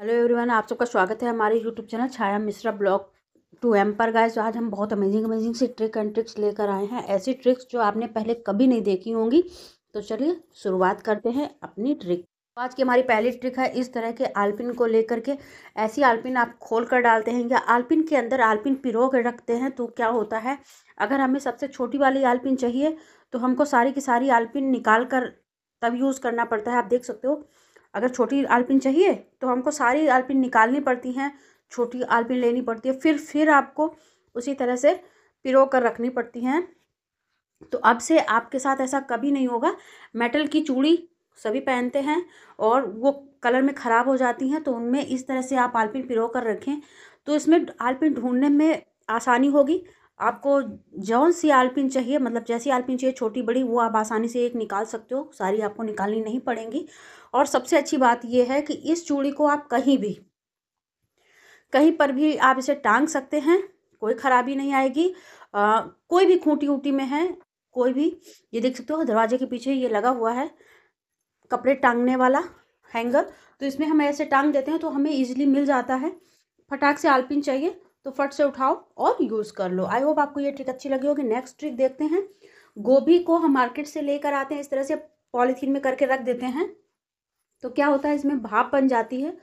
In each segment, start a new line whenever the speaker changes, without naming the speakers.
hello everyone आप सबका स्वागत है हमारे YouTube channel Chhaya Mishra blog two M पर गाइस तो आज हम बहुत अमेजिंग अमेजिंग सी ट्रिक एंड ट्रिक्स लेकर आए हैं ऐसी ट्रिक्स जो आपने पहले कभी नहीं देखी होंगी तो चलिए शुरुआत करते हैं अपनी ट्रिक तो आज की हमारी पहली ट्रिक है इस तरह के आलपिन को लेकर के ऐसी आलपिन आप खोल कर डालते हैं या आलपिन के अंदर आलपिन पिरो कर रखते हैं तो क्या होता है अगर हमें सबसे छोटी वाली आलपिन चाहिए तो हमको सारी की सारी आलपिन निकाल कर तब यूज़ करना पड़ता है आप देख सकते हो अगर छोटी आलपिन चाहिए तो हमको सारी आलपिन निकालनी पड़ती हैं छोटी आलपिन लेनी पड़ती है फिर फिर आपको उसी तरह से पिरो कर रखनी पड़ती हैं तो अब से आपके साथ ऐसा कभी नहीं होगा मेटल की चूड़ी सभी पहनते हैं और वो कलर में ख़राब हो जाती हैं तो उनमें इस तरह से आप आलपिन पिरो कर रखें तो इसमें आलपिन ढूंढने में आसानी होगी आपको जौन सी आलपिन चाहिए मतलब जैसी आलपिन चाहिए छोटी बड़ी वो आप आसानी से एक निकाल सकते हो सारी आपको निकालनी नहीं पड़ेंगी और सबसे अच्छी बात यह है कि इस चूड़ी को आप कहीं भी कहीं पर भी आप इसे टांग सकते हैं कोई ख़राबी नहीं आएगी आ, कोई भी खूंटी ऊँटी में है कोई भी ये देख सकते हो दरवाजे के पीछे ये लगा हुआ है कपड़े टांगने वाला हैंगर तो इसमें हम ऐसे टांग देते हैं तो हमें इजीली मिल जाता है फटाक से आलपिन चाहिए तो फट से उठाओ और यूज़ कर लो आई होप आपको ये ट्रिक अच्छी लगी होगी नेक्स्ट ट्रिक देखते हैं गोभी को हम मार्केट से लेकर आते हैं इस तरह से पॉलीथीन में करके रख देते हैं तो क्या होता है इसमें भाप बन जाती है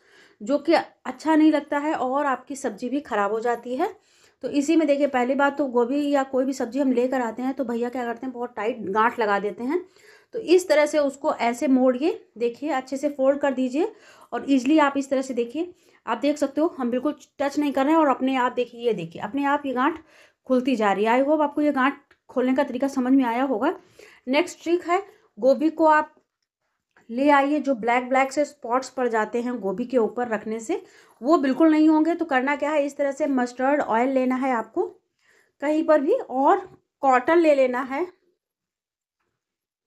जो कि अच्छा नहीं लगता है और आपकी सब्जी भी ख़राब हो जाती है तो इसी में देखिए पहली बात तो गोभी या कोई भी सब्ज़ी हम लेकर आते हैं तो भैया क्या करते हैं बहुत टाइट गांठ लगा देते हैं तो इस तरह से उसको ऐसे मोड़िए देखिए अच्छे से फोल्ड कर दीजिए और ईजिली आप इस तरह से देखिए आप देख सकते हो हम बिल्कुल टच नहीं कर रहे हैं और अपने आप देखिए ये देखिए अपने आप ये गांठ खुलती जा रही है आई होप आपको ये गांठ खोलने का तरीका समझ में आया होगा नेक्स्ट ट्रिक है गोभी को आप ले आइए जो ब्लैक ब्लैक से स्पॉट्स पड़ जाते हैं गोभी के ऊपर रखने से वो बिल्कुल नहीं होंगे तो करना क्या है इस तरह से मस्टर्ड ऑयल लेना है आपको कहीं पर भी और कॉटन ले लेना है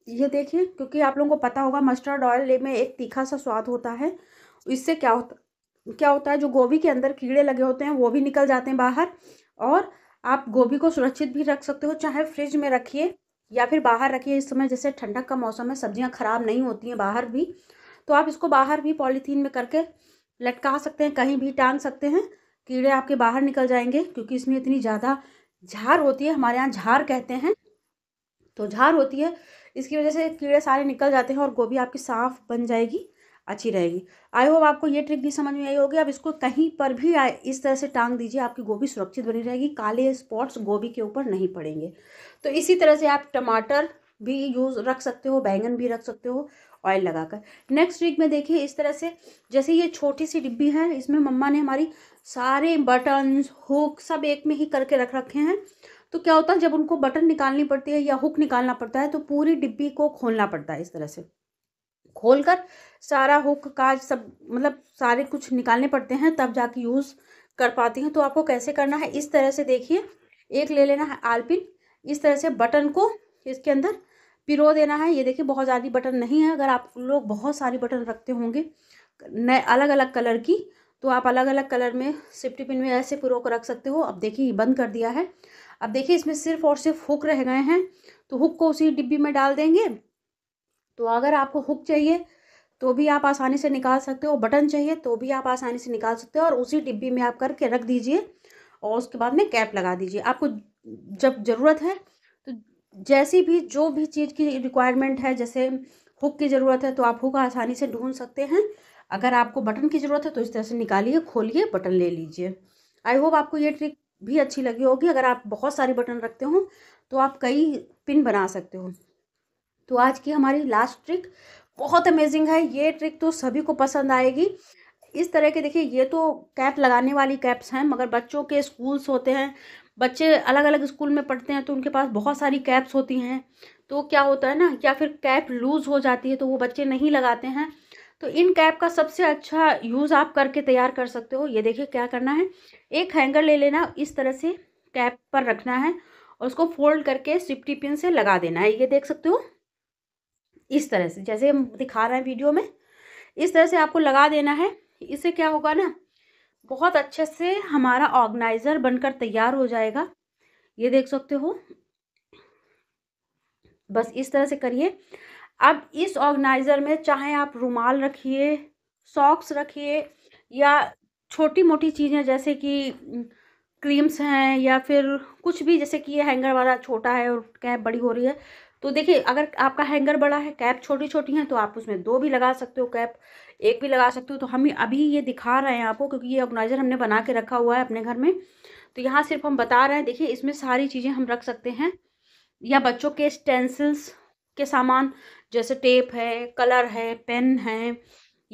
ये देखिए क्योंकि आप लोगों को पता होगा मस्टर्ड ऑयल में एक तीखा सा स्वाद होता है इससे क्या होता क्या होता है जो गोभी के अंदर कीड़े लगे होते हैं वो भी निकल जाते हैं बाहर और आप गोभी को सुरक्षित भी रख सकते हो चाहे फ्रिज में रखिए या फिर बाहर रखिए इस समय जैसे ठंडक का मौसम है सब्जियां ख़राब नहीं होती हैं बाहर भी तो आप इसको बाहर भी पॉलीथीन में करके लटका सकते हैं कहीं भी टांग सकते हैं कीड़े आपके बाहर निकल जाएंगे क्योंकि इसमें इतनी ज़्यादा झार होती है हमारे यहाँ झार कहते हैं तो झार होती है इसकी वजह से कीड़े सारे निकल जाते हैं और गोभी आपकी साफ़ बन जाएगी अच्छी रहेगी आई होप आपको ये ट्रिक भी समझ में आई होगी आप इसको कहीं पर भी इस तरह से टांग दीजिए आपकी गोभी सुरक्षित बनी रहेगी काले स्पॉट्स गोभी के ऊपर नहीं पड़ेंगे तो इसी तरह से आप टमाटर भी यूज़ रख सकते हो बैंगन भी रख सकते हो ऑयल लगाकर नेक्स्ट ट्रिक में देखिए इस तरह से जैसे ये छोटी सी डिब्बी है इसमें मम्मा ने हमारी सारे बटन हुक सब एक में ही करके रख रखे हैं तो क्या होता है जब उनको बटन निकालनी पड़ती है या हुक निकालना पड़ता है तो पूरी डिब्बी को खोलना पड़ता है इस तरह से खोल कर सारा हुक काज सब मतलब सारे कुछ निकालने पड़ते हैं तब जाके यूज़ कर पाती हैं तो आपको कैसे करना है इस तरह से देखिए एक ले लेना है आलपिन इस तरह से बटन को इसके अंदर पिरो देना है ये देखिए बहुत ज़्यादा बटन नहीं है अगर आप लोग बहुत सारी बटन रखते होंगे नए अलग अलग कलर की तो आप अलग अलग कलर में सिफ्टी पिन में ऐसे पिरो कर रख सकते हो अब देखिए बंद कर दिया है अब देखिए इसमें सिर्फ और सिर्फ हुक रह गए हैं तो हुक को उसी डिब्बी में डाल देंगे तो अगर आपको हुक चाहिए तो भी आप आसानी से निकाल सकते हो बटन चाहिए तो भी आप आसानी से निकाल सकते हो और उसी डिब्बी में आप करके रख दीजिए और उसके बाद में कैप लगा दीजिए आपको जब ज़रूरत है तो जैसी भी जो भी चीज़ की रिक्वायरमेंट है जैसे हुक की ज़रूरत है तो आप हुक आसानी से ढूंढ सकते हैं अगर आपको बटन की ज़रूरत है तो इस तरह से निकालिए खोलिए बटन ले लीजिए आई होप आपको ये ट्रिक भी अच्छी लगी होगी अगर आप बहुत सारे बटन रखते हो तो आप कई पिन बना सकते हो तो आज की हमारी लास्ट ट्रिक बहुत अमेजिंग है ये ट्रिक तो सभी को पसंद आएगी इस तरह के देखिए ये तो कैप लगाने वाली कैप्स हैं मगर बच्चों के स्कूल्स होते हैं बच्चे अलग अलग स्कूल में पढ़ते हैं तो उनके पास बहुत सारी कैप्स होती हैं तो क्या होता है ना या फिर कैप लूज़ हो जाती है तो वो बच्चे नहीं लगाते हैं तो इन कैप का सबसे अच्छा यूज़ आप करके तैयार कर सकते हो ये देखिए क्या करना है एक हैंगर ले लेना इस तरह से कैप पर रखना है और उसको फोल्ड करके सिफ्टी पिन से लगा देना है ये देख सकते हो इस तरह से जैसे हम दिखा रहे हैं वीडियो में इस तरह से आपको लगा देना है इससे क्या होगा ना बहुत अच्छे से हमारा ऑर्गेनाइज़र बनकर तैयार हो जाएगा ये देख सकते हो बस इस तरह से करिए अब इस ऑर्गेनाइज़र में चाहे आप रुमाल रखिए सॉक्स रखिए या छोटी मोटी चीज़ें जैसे कि क्रीम्स हैं या फिर कुछ भी जैसे कि ये हैंगर वाला छोटा है और क्या बड़ी हो रही है तो देखिए अगर आपका हैंगर बड़ा है कैप छोटी छोटी हैं तो आप उसमें दो भी लगा सकते हो कैप एक भी लगा सकते हो तो हम अभी ये दिखा रहे हैं आपको क्योंकि ये ऑर्गेनाइज़र हमने बना के रखा हुआ है अपने घर में तो यहाँ सिर्फ हम बता रहे हैं देखिए इसमें सारी चीज़ें हम रख सकते हैं या बच्चों के स्टेंसिल्स के सामान जैसे टेप है कलर है पेन है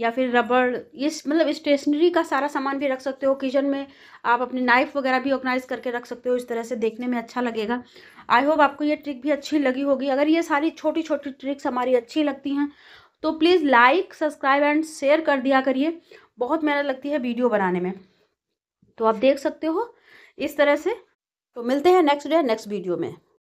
या फिर रबड़ ये मतलब स्टेशनरी का सारा सामान भी रख सकते हो किचन में आप अपनी नाइफ़ वगैरह भी ऑर्गेनाइज करके रख सकते हो इस तरह से देखने में अच्छा लगेगा आई होप आपको ये ट्रिक भी अच्छी लगी होगी अगर ये सारी छोटी छोटी ट्रिक्स हमारी अच्छी लगती हैं तो please like subscribe and share कर दिया करिए बहुत मेहनत लगती है वीडियो बनाने में तो आप देख सकते हो इस तरह से तो मिलते हैं नेक्स्ट डे नेक्स्ट वीडियो में